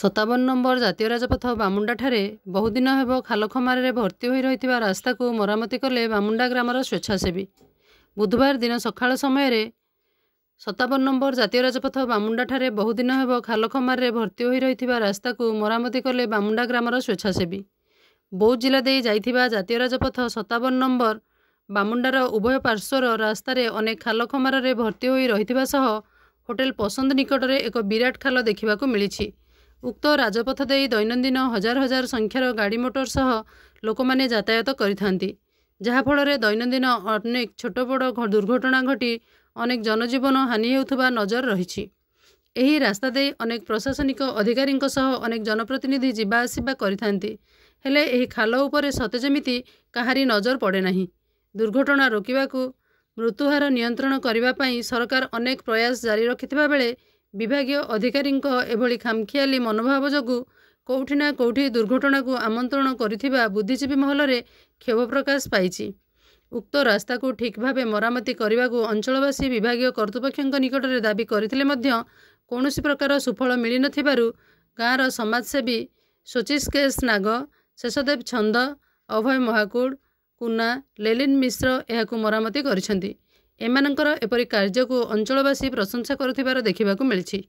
ସତାବନ ନମ୍ବର ଜାତୀୟ ରାଜପଥ ବାମୁଣ୍ଡାଠାରେ ବହୁଦିନ ହେବ ଖାଲଖମାରରେ ଭର୍ତ୍ତି ହୋଇ ରହିଥିବା ରାସ୍ତାକୁ ମରାମତି କଲେ ବାମୁଣ୍ଡା ଗ୍ରାମର ସ୍ୱେଚ୍ଛାସେବୀ ବୁଧବାର ଦିନ ସକାଳ ସମୟରେ ସତାବନ ନମ୍ବର ଜାତୀୟ ରାଜପଥ ବାମୁଣ୍ଡାଠାରେ ବହୁଦିନ ହେବ ଖାଲଖମାରରେ ଭର୍ତ୍ତି ହୋଇ ରହିଥିବା ରାସ୍ତାକୁ ମରାମତି କଲେ ବାମୁଣ୍ଡା ଗ୍ରାମର ସ୍ୱେଚ୍ଛାସେବୀ ବୌଦ୍ଧ ଜିଲ୍ଲା ଦେଇ ଯାଇଥିବା ଜାତୀୟ ରାଜପଥ ସତାବନ ନମ୍ବର ବାମୁଣ୍ଡାର ଉଭୟ ପାର୍ଶ୍ୱର ରାସ୍ତାରେ ଅନେକ ଖାଲଖମାରରେ ଭର୍ତ୍ତି ହୋଇ ରହିଥିବା ସହ ହୋଟେଲ ପସନ୍ଦ ନିକଟରେ ଏକ ବିରାଟ ଖାଲ ଦେଖିବାକୁ ମିଳିଛି ଉକ୍ତ ରାଜପଥ ଦେଇ ଦୈନନ୍ଦିନ ହଜାର ହଜାର ସଂଖ୍ୟାର ଗାଡ଼ି ମୋଟର ସହ ଲୋକମାନେ ଯାତାୟତ କରିଥାନ୍ତି ଯାହାଫଳରେ ଦୈନନ୍ଦିନ ଅନେକ ଛୋଟ ବଡ଼ ଦୁର୍ଘଟଣା ଘଟି ଅନେକ ଜନଜୀବନ ହାନି ହେଉଥିବା ନଜର ରହିଛି ଏହି ରାସ୍ତା ଦେଇ ଅନେକ ପ୍ରଶାସନିକ ଅଧିକାରୀଙ୍କ ସହ ଅନେକ ଜନପ୍ରତିନିଧି ଯିବା ଆସିବା କରିଥାନ୍ତି ହେଲେ ଏହି ଖାଲ ଉପରେ ସତେ ଯେମିତି କାହାରି ନଜର ପଡ଼େ ନାହିଁ ଦୁର୍ଘଟଣା ରୋକିବାକୁ ମୃତ୍ୟୁହାର ନିୟନ୍ତ୍ରଣ କରିବା ପାଇଁ ସରକାର ଅନେକ ପ୍ରୟାସ ଜାରି ରଖିଥିବା ବେଳେ ବିଭାଗୀୟ ଅଧିକାରୀଙ୍କ ଏଭଳି ଖାମଖିଆଲି ମନୋଭାବ ଯୋଗୁଁ କେଉଁଠି ନା କେଉଁଠି ଦୁର୍ଘଟଣାକୁ ଆମନ୍ତ୍ରଣ କରିଥିବା ବୁଦ୍ଧିଜୀବୀ ମହଲରେ କ୍ଷୋଭ ପ୍ରକାଶ ପାଇଛି ଉକ୍ତ ରାସ୍ତାକୁ ଠିକ୍ ଭାବେ ମରାମତି କରିବାକୁ ଅଞ୍ଚଳବାସୀ ବିଭାଗୀୟ କର୍ତ୍ତୃପକ୍ଷଙ୍କ ନିକଟରେ ଦାବି କରିଥିଲେ ମଧ୍ୟ କୌଣସି ପ୍ରକାର ସୁଫଳ ମିଳିନଥିବାରୁ ଗାଁର ସମାଜସେବୀ ସୋଚିସ୍ କେଶ ନାଗ ଶେଷଦେବ ଛନ୍ଦ ଅଭୟ ମହାକୁଡ଼ କୁନା ଲେଲିନ୍ ମିଶ୍ର ଏହାକୁ ମରାମତି କରିଛନ୍ତି ଏମାନଙ୍କର ଏପରି କାର୍ଯ୍ୟକୁ ଅଞ୍ଚଳବାସୀ ପ୍ରଶଂସା କରୁଥିବାର ଦେଖିବାକୁ ମିଳିଛି